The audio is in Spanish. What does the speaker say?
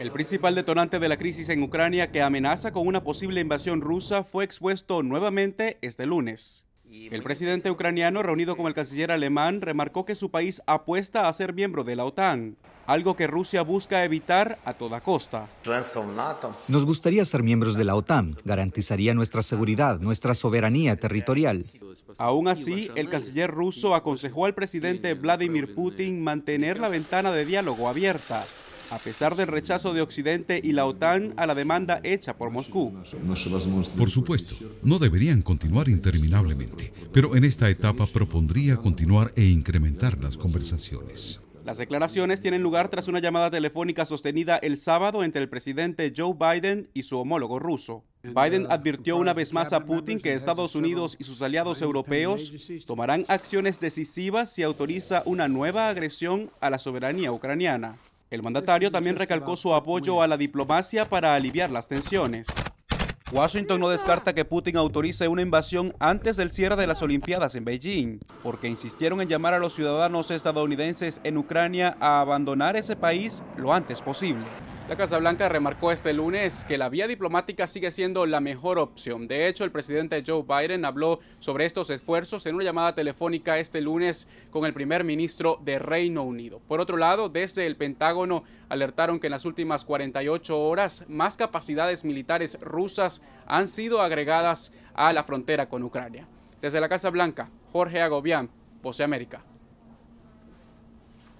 El principal detonante de la crisis en Ucrania que amenaza con una posible invasión rusa fue expuesto nuevamente este lunes. El presidente ucraniano, reunido con el canciller alemán, remarcó que su país apuesta a ser miembro de la OTAN, algo que Rusia busca evitar a toda costa. Nos gustaría ser miembros de la OTAN, garantizaría nuestra seguridad, nuestra soberanía territorial. Aún así, el canciller ruso aconsejó al presidente Vladimir Putin mantener la ventana de diálogo abierta a pesar del rechazo de Occidente y la OTAN a la demanda hecha por Moscú. Por supuesto, no deberían continuar interminablemente, pero en esta etapa propondría continuar e incrementar las conversaciones. Las declaraciones tienen lugar tras una llamada telefónica sostenida el sábado entre el presidente Joe Biden y su homólogo ruso. Biden advirtió una vez más a Putin que Estados Unidos y sus aliados europeos tomarán acciones decisivas si autoriza una nueva agresión a la soberanía ucraniana. El mandatario también recalcó su apoyo a la diplomacia para aliviar las tensiones. Washington no descarta que Putin autorice una invasión antes del cierre de las Olimpiadas en Beijing, porque insistieron en llamar a los ciudadanos estadounidenses en Ucrania a abandonar ese país lo antes posible. La Casa Blanca remarcó este lunes que la vía diplomática sigue siendo la mejor opción. De hecho, el presidente Joe Biden habló sobre estos esfuerzos en una llamada telefónica este lunes con el primer ministro de Reino Unido. Por otro lado, desde el Pentágono alertaron que en las últimas 48 horas más capacidades militares rusas han sido agregadas a la frontera con Ucrania. Desde la Casa Blanca, Jorge Agobián, posee América.